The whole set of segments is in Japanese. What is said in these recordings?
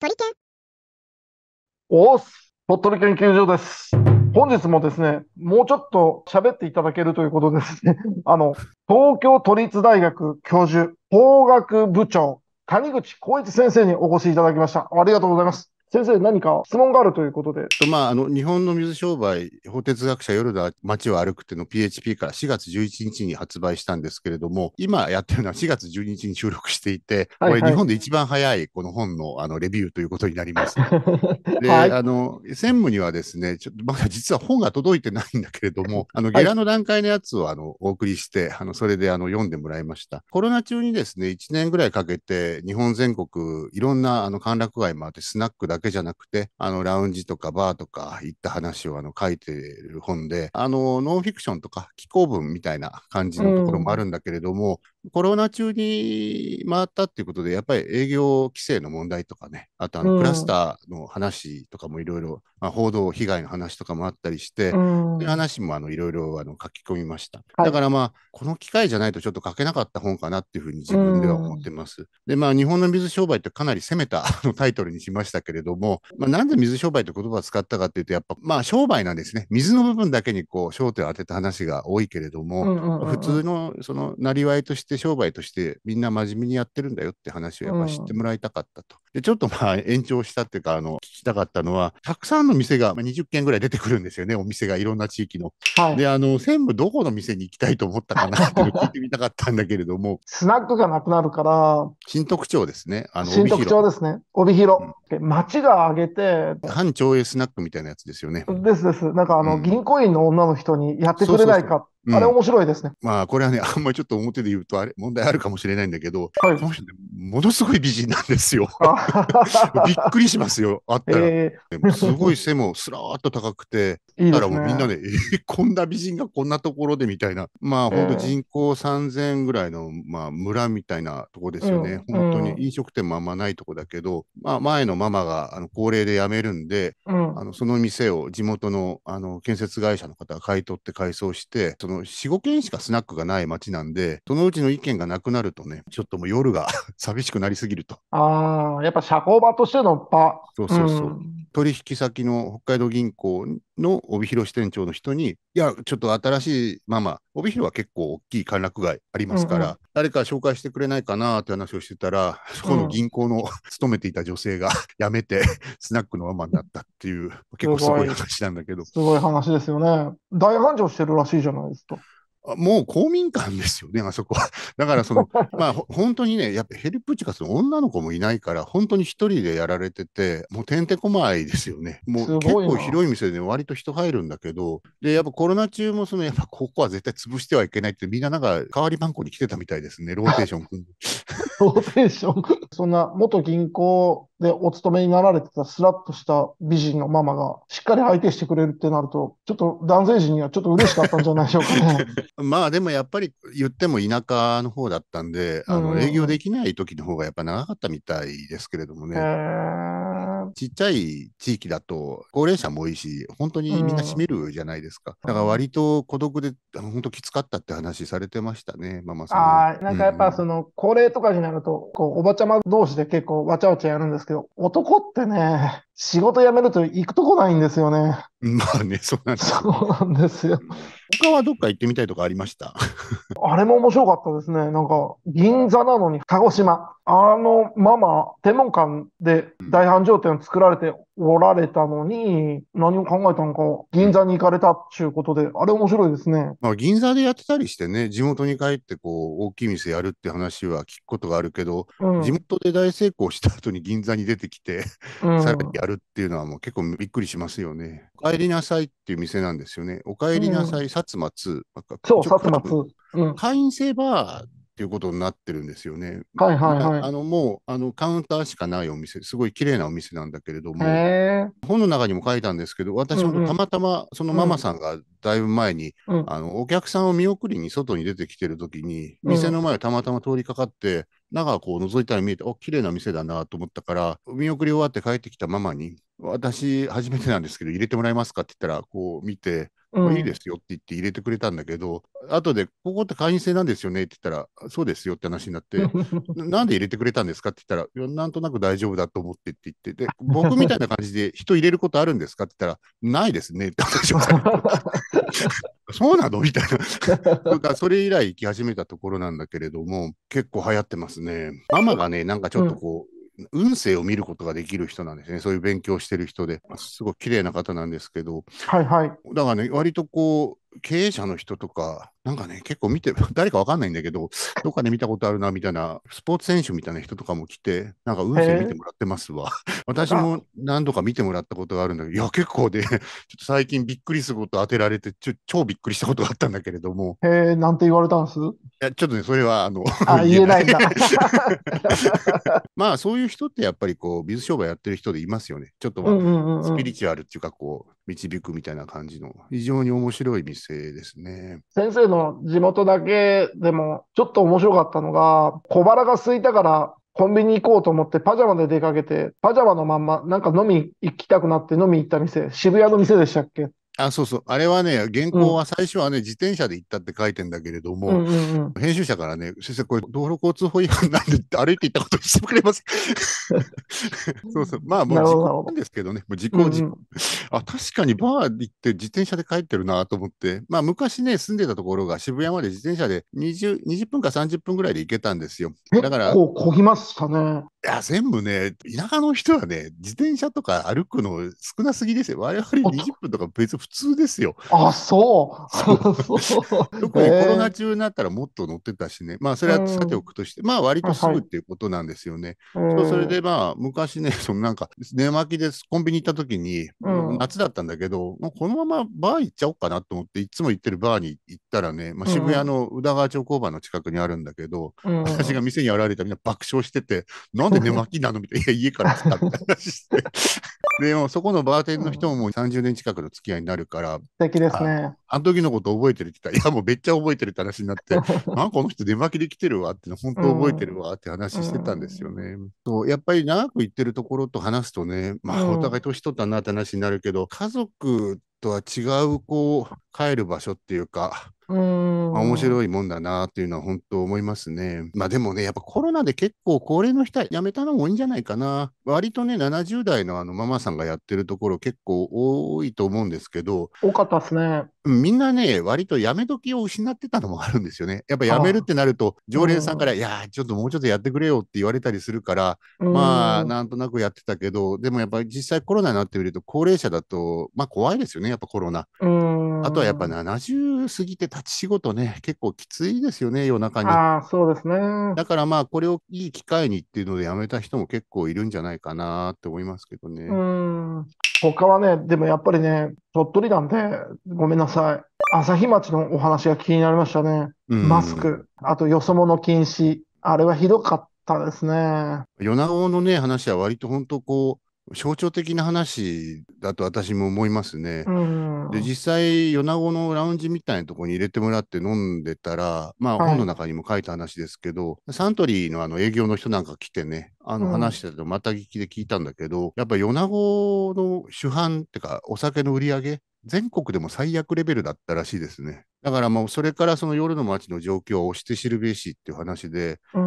鳥研おーす鳥取研究所です。本日もですね、もうちょっと喋っていただけるということですね。あの、東京都立大学教授、法学部長、谷口浩一先生にお越しいただきました。ありがとうございます。先生、何か質問があるということで。まあ、あの、日本の水商売、法哲学者夜だ街を歩くっていうの PHP から4月11日に発売したんですけれども、今やってるのは4月12日に収録していて、はいはい、これ日本で一番早いこの本のあのレビューということになります。で、はい、あの、専務にはですね、ちょっとまだ実は本が届いてないんだけれども、あの、ゲラの段階のやつをあの、お送りして、あの、それであの、読んでもらいました。コロナ中にですね、1年ぐらいかけて日本全国いろんなあの、歓楽街もあって、スナックだだけじゃなくて、あの、ラウンジとかバーとか行った話をあの書いてる本で、あの、ノンフィクションとか、紀行文みたいな感じのところもあるんだけれども、コロナ中に回ったっていうことで、やっぱり営業規制の問題とかね、あとあのクラスターの話とかもいろいろ、まあ、報道被害の話とかもあったりして、うん、話もいろいろ書き込みました、はい。だからまあ、この機会じゃないとちょっと書けなかった本かなっていうふうに自分では思ってます。うん、で、まあ、日本の水商売ってかなり攻めたタイトルにしましたけれども、まあ、なんで水商売って言葉を使ったかっていうと、やっぱまあ、商売なんですね。水の部分だけにこう焦点を当てた話が多いけれども、うんうんうんうん、普通のそのなりわいとして商売としてみんな真面目にやってるんだよって話をやっぱ知ってもらいたかったと。で、ちょっとまあ延長したっていうか、あの、聞きたかったのは、たくさんの店が、まあ、20軒ぐらい出てくるんですよね、お店がいろんな地域の。はい、で、あの、全部どこの店に行きたいと思ったかなって 聞いてみたかったんだけれども。スナックがなくなるから。新特徴ですね。あの新特徴ですね。帯広。うん、町が挙げて。反町営スナックみたいなやつですよね。ですです。なんかあの、うん、銀行員の女の人にやってくれないか。そうそうそうあれ面白いですね、うん。まあこれはね、あんまりちょっと表で言うとあれ問題あるかもしれないんだけど、はい、この人ね、ものすごい美人なんですよ。あ びっくりしますよ、あったら。えー、すごい背もすらーっと高くて、いいね、らもうみんなで、えー、こんな美人がこんなところでみたいな、まあ、本当人口3000ぐらいの、まあ、村みたいなとこですよね、うん、本当に飲食店もあんまないとこだけど、まあ、前のママがあの高齢で辞めるんで、うん、あのその店を地元のあの建設会社の方が買い取って改装して、その4、5軒しかスナックがない町なんで、そのうちの意見がなくなるとね、ちょっともう夜が 寂しくなりすぎると。あ、やっぱ社交場としてのパ。そうそうそう。うん、取引先の北海道銀行の帯広支店長の人に、いや、ちょっと新しい、まマ、ま帯広は結構大きい歓楽街ありますから、うんうん、誰か紹介してくれないかなって話をしてたら、そこの銀行の、うん、勤めていた女性が 辞めて、スナックのママになったっていう、結構すごい話なんだけど。すごい話ですよね。大繁盛してるらしいじゃないですか。もう公民館ですよね、あそこは。だからその、まあ本当にね、やっぱヘルプチカスの女の子もいないから、本当に一人でやられてて、もうてんてこまいですよね。もう結構広い店で割と人入るんだけど、で、やっぱコロナ中もその、やっぱここは絶対潰してはいけないって、みんななんか代わり番ンコに来てたみたいですね、ローテーションローテーション。そんな元銀行でお勤めになられてたスラッとした美人のママがしっかり相手してくれるってなると、ちょっと男性陣にはちょっと嬉しかったんじゃないでしょうかね。まあでもやっぱり言っても田舎の方だったんで、あの営業できない時の方がやっぱ長かったみたいですけれどもね。ちっちゃい地域だと高齢者も多いし、本当にみんな閉めるじゃないですか。だから割と孤独で本当きつかったって話されてましたね、ママさん。なんかやっぱその、高齢とかなると、こう、おばちゃま同士で結構わちゃわちゃやるんですけど、男ってね、仕事辞めると行くとこないんですよね。まあね、そうなんですそうなんですよ。他はどっか行ってみたいとかありました あれも面白かったですね。なんか、銀座なのに鹿児島。あのまま、天文館で大繁盛店を作られておられたのに、何を考えたのか、銀座に行かれたっちゅうことで、あれ面白いですね。まあ、銀座でやってたりしてね、地元に帰ってこう、大きい店やるって話は聞くことがあるけど、うん、地元で大成功した後に銀座に出てきて、うん、さらにやるっていうのはもう結構びっくりしますよね。お帰りなさいっていう店なんですよね。お帰りなさい、うん、薩摩2。そう、薩摩2。会員制バーっていうことになってるんですよね。はいはいはい。あのもうあのカウンターしかないお店、すごい綺麗なお店なんだけれども、本の中にも書いたんですけど、私もたまたまそのママさんがだいぶ前に、うんあのお客さんを見送りに外に出てきてる時に、うん、店の前をたまたま通りかかって、中こう覗いたら見えて、お綺麗な店だなと思ったから、見送り終わって帰ってきたママに、私、初めてなんですけど、入れてもらえますかって言ったら、こう見て、うん、いいですよって言って入れてくれたんだけど、後で、ここって会員制なんですよねって言ったら、そうですよって話になって、なんで入れてくれたんですかって言ったら、なんとなく大丈夫だと思ってって言って、で、僕みたいな感じで人入れることあるんですかって言ったら、ないですねって話をして。そうなのみたいな。なんかそれ以来行き始めたところなんだけれども、結構流行ってますね。ママがね、なんかちょっとこう、うん運勢を見ることができる人なんですね、そういう勉強してる人で、すごい綺麗な方なんですけど、はいはい、だからね、割とこう、経営者の人とか、なんかね、結構見て、誰かわかんないんだけど、どっかで見たことあるな、みたいな、スポーツ選手みたいな人とかも来て、なんか運勢見てもらってますわ。私も何度か見てもらったことがあるんだけど、いや、結構で、ね、ちょっと最近びっくりすること当てられて、ちょ超びっくりしたことがあったんだけれども。へえ、なんて言われたんすいや、ちょっとね、それは、あの、あ、言えないんだ。まあ、そういう人ってやっぱりこう、水商売やってる人でいますよね。ちょっと、まスピリチュアルっていうか、こう、導くみたいな感じの、非常に面白い店ですね。先生のの地元だけでも、ちょっと面白かったのが、小腹が空いたから、コンビニ行こうと思ってパジャマで出かけて、パジャマのまんま、なんか飲み行きたくなって飲み行った店、渋谷の店でしたっけあ、そうそう。あれはね、原稿は最初はね、自転車で行ったって書いてんだけれども、うんうんうん、編集者からね、先生、これ道路交通法違反なんで歩いて行ったことにしてくれます そうそう。まあ、もう時効なんですけどね、もう時効、時効、うん。あ、確かにバー行って自転車で帰ってるなと思って、まあ、昔ね、住んでたところが渋谷まで自転車で 20, 20分か30分ぐらいで行けたんですよ。だから。こう、こぎましたね。や、全部ね、田舎の人はね、自転車とか歩くの少なすぎですよ。我々20分とか別普通ですよ。あ、そう。そうそう。特にコロナ中になったらもっと乗ってたしね。まあ、それはさておくとして、まあ、割とすぐっていうことなんですよね。はい、それでまあ、昔ね、そのなんか、寝巻きでコンビニ行った時に、うん、夏だったんだけど、まあ、このままバー行っちゃおうかなと思って、いつも行ってるバーに行ったらね、まあ、渋谷の宇田川町交番の近くにあるんだけど、うん、私が店に現れたみんな爆笑してて、なんで寝巻きなのみたいな、家から来たみたいな話して。でも、そこのバーテンの人ももう30年近くの付き合いになるから、素敵ですね。あの時のこと覚えてるって言ったら、いや、もうめっちゃ覚えてるって話になって、あ、この人寝巻きできてるわって、本当覚えてるわって話してたんですよね。うん、そうやっぱり長く行ってるところと話すとね、まあ、お互い年取ったなって話になるけど、家族とは違うこう帰る場所っていうかうん面白いもんだなっていうのは本当思いますね。まあでもね、やっぱコロナで結構高齢の人は辞めたのも多いんじゃないかな。割とね、70代のあのママさんがやってるところ結構多いと思うんですけど。多かったですね。みんなね、割とやめ時を失ってたのもあるんですよね。やっぱやめるってなると、常連さんから、いやちょっともうちょっとやってくれよって言われたりするから、まあ、なんとなくやってたけど、でもやっぱり実際コロナになってみると、高齢者だと、まあ怖いですよね、やっぱコロナ。あとはやっぱ70過ぎて立ち仕事ね、結構きついですよね、夜中に。あそうですね。だからまあ、これをいい機会にっていうので、やめた人も結構いるんじゃないかなって思いますけどね。うん他はね、でもやっぱりね、鳥取なんで、ごめんなさい。朝日町のお話が気になりましたね。マスク、あとよそ者禁止。あれはひどかったですね。米子のね、話は割と本当こう、象徴的な話だと私も思いますね。で実際米子のラウンジみたいなとこに入れてもらって飲んでたらまあ本の中にも書いた話ですけど、はい、サントリーのあの営業の人なんか来てねあの話してとまた聞きで聞いたんだけど、やっぱ米子の主犯ってかお酒の売り上げ全国でも最悪レベルだったらしいですね。だからもうそれからその夜の街の状況を押して知るべしっていう話で、う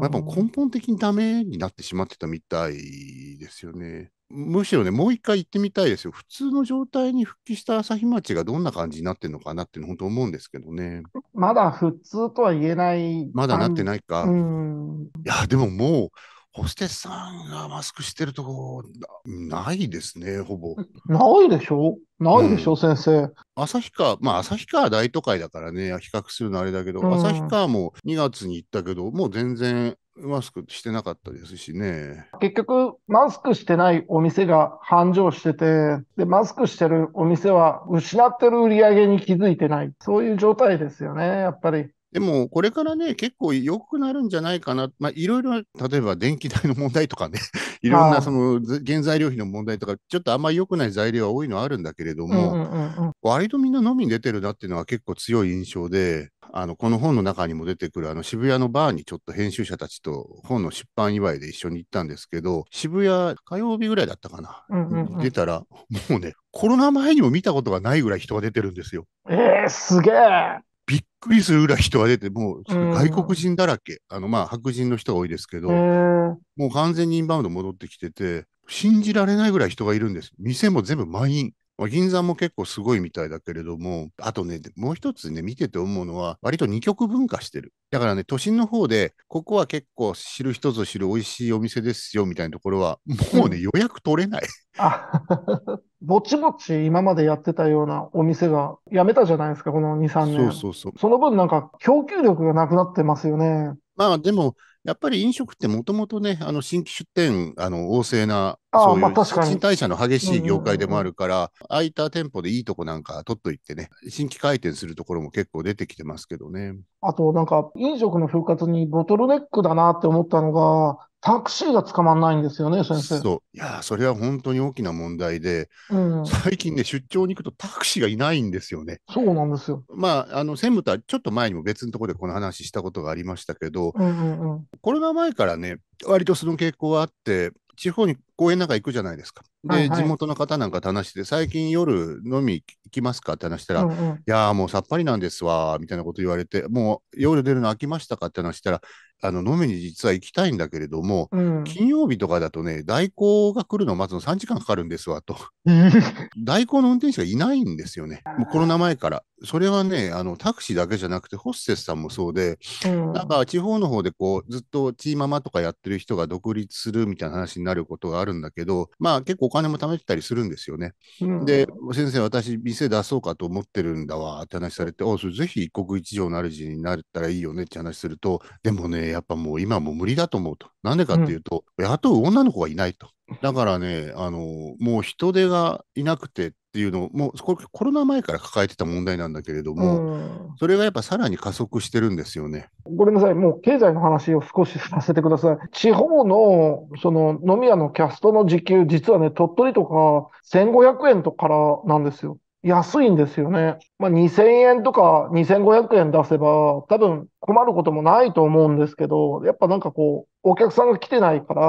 まあ、やっぱ根本的にダメになってしまってたみたいですよね。むしろね、もう一回行ってみたいですよ。普通の状態に復帰した朝日町がどんな感じになってるのかなって本当思うんですけどね。まだ普通とは言えない。まだなってないか。いや、でももう、ホステスさんがマスクしてるとこないですね、ほぼ。ないでしょないでしょ、うん、先生。旭川、まあ旭川大都会だからね、比較するのあれだけど、旭、うん、川も2月に行ったけど、もう全然マスクしてなかったですしね。結局、マスクしてないお店が繁盛してて、で、マスクしてるお店は失ってる売り上げに気づいてない。そういう状態ですよね、やっぱり。でも、これからね、結構良くなるんじゃないかな。まあ、いろいろ、例えば 電気代の問題とかね、いろんなその原材料費の問題とか、ちょっとあんまり良くない材料は多いのはあるんだけれども、うんうんうん、割とみんな飲みに出てるなっていうのは結構強い印象で、あの、この本の中にも出てくる、あの、渋谷のバーにちょっと編集者たちと本の出版祝いで一緒に行ったんですけど、渋谷火曜日ぐらいだったかな。うんうんうん、出たら、もうね、コロナ前にも見たことがないぐらい人が出てるんですよ。えー、すげえびっくりするぐらい人が出て、もう外国人だらけ、あのまあ白人の人が多いですけど、もう完全にインバウンド戻ってきてて、信じられないぐらい人がいるんです。店も全部満員。まあ、銀座も結構すごいみたいだけれども、あとね、もう一つね、見てて思うのは、割と二極分化してる。だからね、都心の方で、ここは結構知る人ぞ知る美味しいお店ですよみたいなところは、もうね、予約取れない。あ ぼちぼち今までやってたようなお店がやめたじゃないですか、この2、3年。そうそうそう。その分なんか供給力がなくなってますよね。まあでも、やっぱり飲食ってもともとね、あの新規出店あの旺盛な、そういう新代謝の激しい業界でもあるから、空いた店舗でいいとこなんか取っといてね、新規開店するところも結構出てきてますけどね。あとなんか飲食の復活にボトルネックだなって思ったのが、タクシーが捕まんないんですよね、先生。そう。いや、それは本当に大きな問題で、うん、最近ね、出張に行くとタクシーがいないんですよね。そうなんですよ。まあ、あの、専務とはちょっと前にも別のところでこの話したことがありましたけど、うんうんうん、コロナ前からね、割とその傾向はあって、地方に公園なんか行くじゃないですか。で、はいはい、地元の方なんかと話して、最近夜飲み行きますかって話したら、うんうん、いやもうさっぱりなんですわ、みたいなこと言われて、もう夜出るの飽きましたかって話したら、あの飲みに実は行きたいんだけれども、うん、金曜日とかだとね、代行が来るのを待つの3時間かかるんですわと。代行の運転手がいないんですよね、もうコロナ前から。それはねあの、タクシーだけじゃなくて、ホステスさんもそうで、うん、なんか地方の方でこうずっとチーママとかやってる人が独立するみたいな話になることがあるんだけど、まあ結構お金も貯めてたりするんですよね。うん、で、先生、私、店出そうかと思ってるんだわって話されて、おそれぜひ一国一城の主になったらいいよねって話すると、でもね、やっぱもう今も無理だと思うと。なんでかっていうと、うん、雇う女の子がいないと。だからね、あのもう人手がいなくてっていうのもうコロナ前から抱えてた問題なんだけれども、うん、それがやっぱさらに加速してるんですよね。ごめんなさい、もう経済の話を少しさせてください。地方のその飲み屋のキャストの時給、実はね、鳥取とか1500円とかからなんですよ。安いんですよね。まあ、2000円とか2500円出せば、多分困ることもないと思うんですけど、やっぱなんかこう、お客さんが来てないから、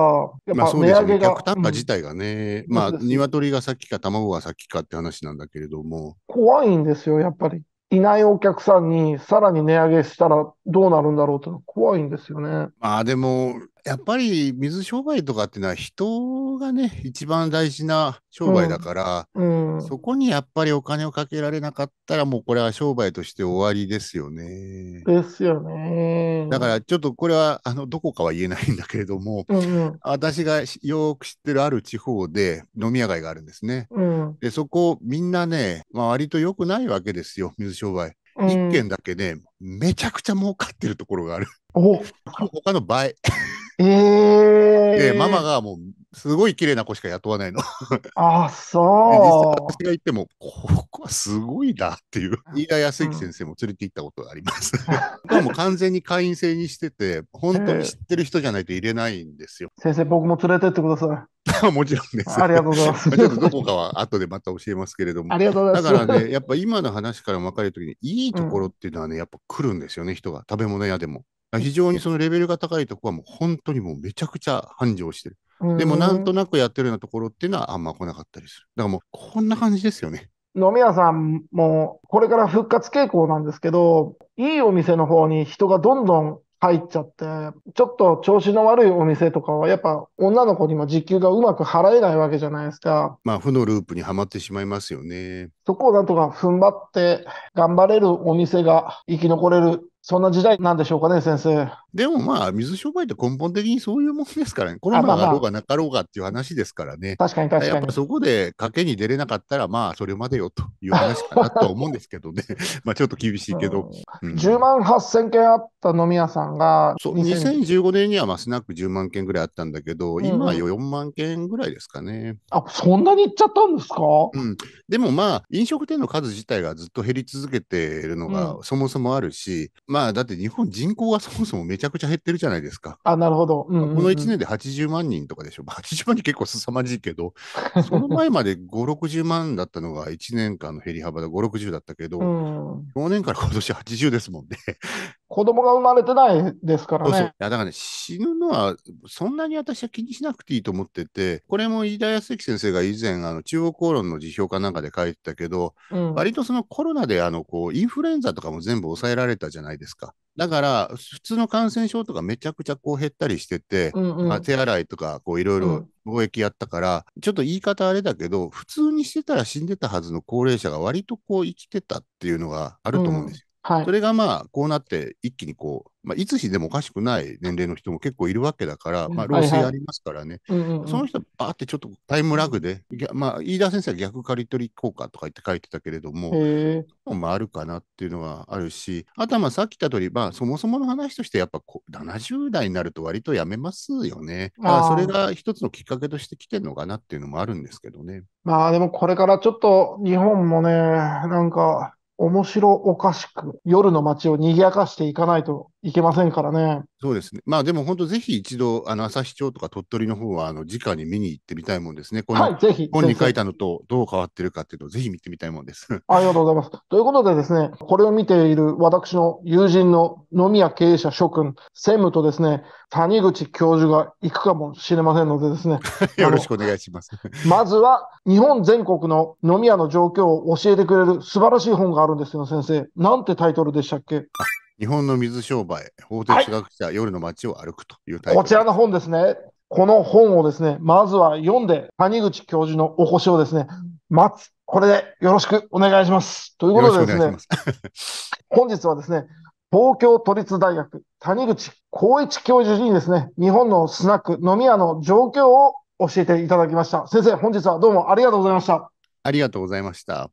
やっぱ値上げが。まあ、ね、客単価自体がね、うん、まあ、鶏が先か卵が先かって話なんだけれども。怖いんですよ、やっぱり。いないお客さんにさらに値上げしたらどうなるんだろうて怖いんですよね。まあでも、やっぱり水商売とかっていうのは人がね、一番大事な商売だから、うんうん、そこにやっぱりお金をかけられなかったら、もうこれは商売として終わりですよね。ですよね。だからちょっとこれは、あの、どこかは言えないんだけれども、うんうん、私がよく知ってるある地方で飲み屋街があるんですね。うん、で、そこみんなね、まあ、割と良くないわけですよ、水商売。一軒だけね、めちゃくちゃ儲かってるところがある。他の倍。ええで、ママがもう、すごい綺麗な子しか雇わないの。あそう。私が行っても、ここはすごいなっていう。飯田康之先生も連れて行ったことあります。で も完全に会員制にしてて、本当に知ってる人じゃないと入れないんですよ。えー、先生、僕も連れてってください。もちろんです。ありがとうございます。ちょっとどこかは後でまた教えますけれども。ありがとうございます。だからね、やっぱ今の話から分かるときに、いいところっていうのはね、やっぱ来るんですよね、人が。食べ物屋でも。非常にそのレベルが高いとこはもう本当にもうめちゃくちゃ繁盛してる。でもなんとなくやってるようなところっていうのはあんま来なかったりする。だからもうこんな感じですよね。飲み屋さんもこれから復活傾向なんですけど、いいお店の方に人がどんどん入っちゃって、ちょっと調子の悪いお店とかは、やっぱ女の子にも時給がうまく払えないわけじゃないですか。まあ、負のループにはまってしまいますよね。そこをなんとか踏ん張って、頑張れるお店が生き残れるそんな時代なんでしょうかね、先生。でもまあ、水商売って根本的にそういうもんですからね。コロナがあうかなかろうかっていう話ですからね。まあ確かに確かに。やっぱそこで賭けに出れなかったら、まあ、それまでよという話かなと思うんですけどね。まあ、ちょっと厳しいけど。うんうん、10万8000件あった飲み屋さんが。そう、2015年にはまあスナック10万件ぐらいあったんだけど、うん、今は4万件ぐらいですかね。あ、そんなにいっちゃったんですかうん。でもまあ、飲食店の数自体がずっと減り続けているのがそもそもあるし、まあ、だって日本人口がそもそもめちゃくちゃ減ってるじゃないですか。あ、なるほど。うんうんうん、この1年で80万人とかでしょ。80万人結構凄まじいけど、その前まで5、60万だったのが1年間の減り幅で5、60だったけど、うん、去年から今年80ですもんね。子供が生まれてないですからね。そうそういやだからね、死ぬのはそんなに私は気にしなくていいと思ってて、これも飯田康之先生が以前、あの中央公論の辞表かなんかで書いてたけど、うん、割とそのコロナであのこうインフルエンザとかも全部抑えられたじゃないですか。だから、普通の感染症とかめちゃくちゃこう減ったりしてて、うんうん手洗いとかいろいろ貿易やったから、うん、ちょっと言い方あれだけど、普通にしてたら死んでたはずの高齢者が割とこう生きてたっていうのがあると思うんですよ。はい、それがまあこうなって一気にこう、まあ、いつ死んでもおかしくない年齢の人も結構いるわけだから、まあ、老衰ありますからね、その人ばーってちょっとタイムラグで、まあ、飯田先生は逆刈り取り効果とか言って書いてたけれどももあるかなっていうのはあるしあとはまあさっき言った通り、まあ、そもそもの話としてやっぱこ70代になると割とやめますよねだそれが一つのきっかけとしてきてるのかなっていうのもあるんですけどねまあでもこれからちょっと日本もねなんか面白おかしく夜の街を賑やかしていかないといけませんからね。そうですね。まあでも本当ぜひ一度、あの、朝日町とか鳥取の方は、あの、直に見に行ってみたいもんですね。はい、ぜひ。本に書いたのとどう変わってるかっていうのをぜひ見てみたいもんです。ありがとうございます。ということでですね、これを見ている私の友人の飲み屋経営者諸君、専務とですね、谷口教授が行くかもしれませんのでですね。よろしくお願いします。まずは、日本全国の飲み屋の状況を教えてくれる素晴らしい本があるんですよ、先生。なんてタイトルでしたっけ日本の水商売、法哲学者、はい、夜の街を歩くというタイトル。こちらの本ですね。この本をですね、まずは読んで、谷口教授のお越しをですね、待つ。これでよろしくお願いします。ということでですね、す本日はですね、東京都立大学谷口光一教授にですね、日本のスナック飲み屋の状況を教えていただきました。先生、本日はどうもありがとうございました。ありがとうございました。